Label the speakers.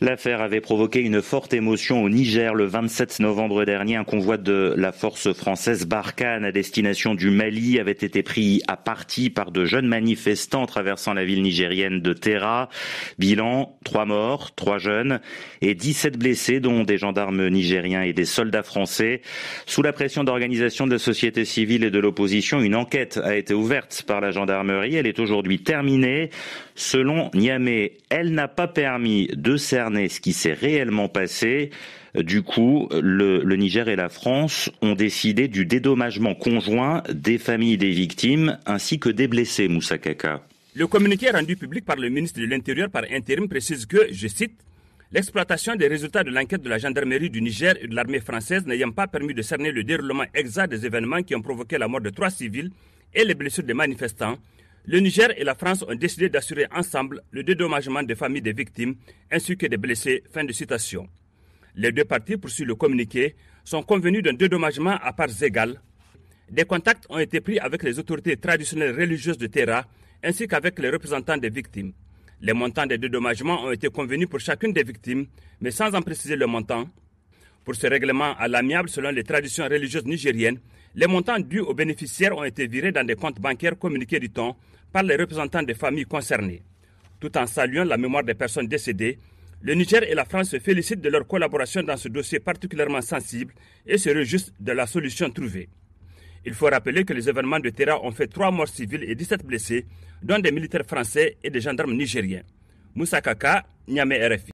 Speaker 1: L'affaire avait provoqué une forte émotion au Niger le 27 novembre dernier. Un convoi de la force française Barkhane à destination du Mali avait été pris à partie par de jeunes manifestants traversant la ville nigérienne de Terra. Bilan, trois morts, trois jeunes et 17 blessés, dont des gendarmes nigériens et des soldats français. Sous la pression d'organisations de la société civile et de l'opposition, une enquête a été ouverte par la gendarmerie. Elle est aujourd'hui terminée. Selon Niamey, elle n'a pas permis de servir ce qui s'est réellement passé, euh, du coup, le, Niger et la France ont décidé du dédommagement conjoint des familles des victimes ainsi que des blessés, Moussa
Speaker 2: Le communiqué rendu public par le ministre de l'Intérieur par intérim précise que, je cite, L'exploitation des résultats de l'enquête de la gendarmerie du Niger et de l'armée française n'ayant pas permis de cerner le déroulement exact des événements qui ont provoqué la mort de trois civils et les blessures des manifestants, le Niger et la France ont décidé d'assurer ensemble le dédommagement des familles des victimes ainsi que des blessés. Fin de citation. Les deux parties, poursuivent le communiqué, sont convenus d'un dédommagement à parts égales. Des contacts ont été pris avec les autorités traditionnelles religieuses de Terra ainsi qu'avec les représentants des victimes. Les montants des dédommagements ont été convenus pour chacune des victimes, mais sans en préciser le montant. Pour ce règlement à l'amiable selon les traditions religieuses nigériennes, les montants dus aux bénéficiaires ont été virés dans des comptes bancaires communiqués, du temps par les représentants des familles concernées. Tout en saluant la mémoire des personnes décédées, le Niger et la France se félicitent de leur collaboration dans ce dossier particulièrement sensible et se réjouissent de la solution trouvée. Il faut rappeler que les événements de Terra ont fait trois morts civils et 17 blessés, dont des militaires français et des gendarmes nigériens. Moussa Kaka, Niamey RFI.